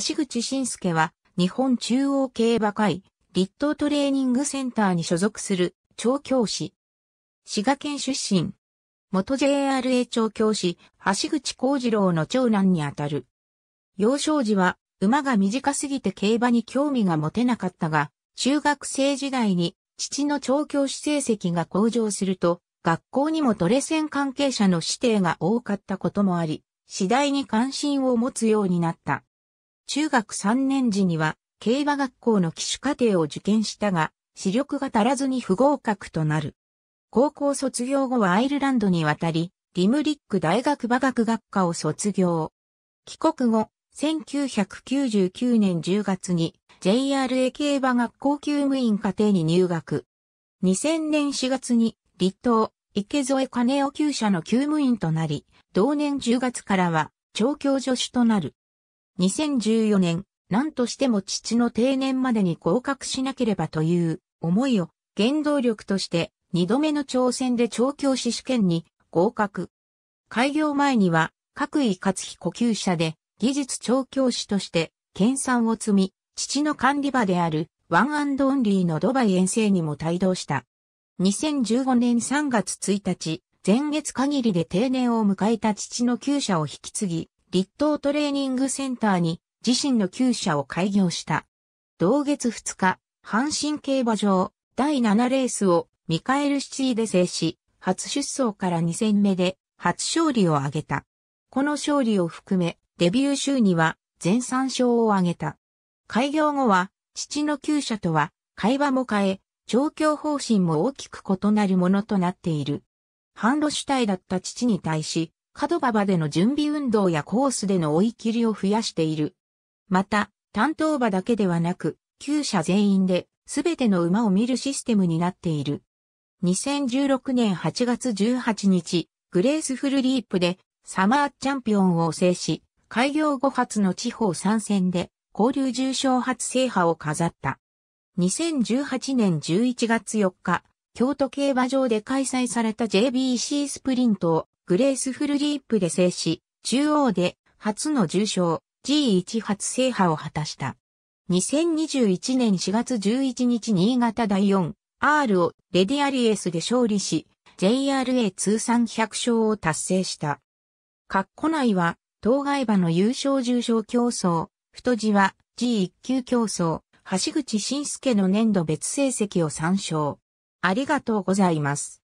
橋口晋介は、日本中央競馬会、立東トレーニングセンターに所属する、調教師。滋賀県出身。元 JRA 調教師、橋口幸次郎の長男にあたる。幼少時は、馬が短すぎて競馬に興味が持てなかったが、中学生時代に、父の調教師成績が向上すると、学校にもトレセン関係者の指定が多かったこともあり、次第に関心を持つようになった。中学3年時には、競馬学校の騎手課程を受験したが、視力が足らずに不合格となる。高校卒業後はアイルランドに渡り、リムリック大学馬学学科を卒業。帰国後、1999年10月に JRA 競馬学校級務員課程に入学。2000年4月に立東池添金尾厩舎の級務員となり、同年10月からは調教助手となる。2014年、何としても父の定年までに合格しなければという思いを原動力として2度目の挑戦で調教師試験に合格。開業前には各位勝呼吸者で技術調教師として研鑽を積み、父の管理場であるワンオンリーのドバイ遠征にも帯同した。2015年3月1日、前月限りで定年を迎えた父の旧社を引き継ぎ、立東トレーニングセンターに自身の厩舎を開業した。同月2日、阪神競馬場第7レースをミカエル・シティで制し、初出走から2戦目で初勝利を挙げた。この勝利を含め、デビュー週には全3勝を挙げた。開業後は、父の厩舎とは、会話も変え、調教方針も大きく異なるものとなっている。反路主体だった父に対し、角馬場での準備運動やコースでの追い切りを増やしている。また、担当馬だけではなく、旧車全員で、すべての馬を見るシステムになっている。2016年8月18日、グレースフルリープで、サマーチャンピオンを制し、開業後初の地方参戦で、交流重賞初制覇を飾った。2018年11月4日、京都競馬場で開催された JBC スプリントをグレースフルリープで制し、中央で初の重賞 G1 初制覇を果たした。2021年4月11日新潟第 4R をレディアリエスで勝利し、JRA 通算100勝を達成した。カッコ内は、当該馬の優勝重賞競争、太字は G1 級競争、橋口慎介の年度別成績を参照。ありがとうございます。